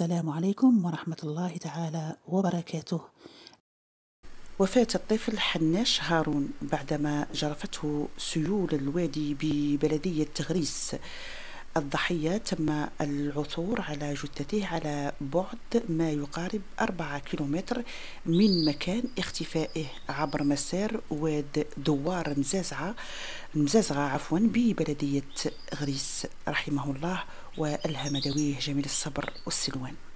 السلام عليكم ورحمة الله تعالى وبركاته وفاة الطفل حناش هارون بعدما جرفته سيول الوادي ببلدية تغريس الضحية تم العثور على جثته على بعد ما يقارب أربعة كيلومتر من مكان اختفائه عبر مسار واد دوار مزازعة مزازغة عفوا ببلدية غريس رحمه الله والهم دويه جميل الصبر والسلوان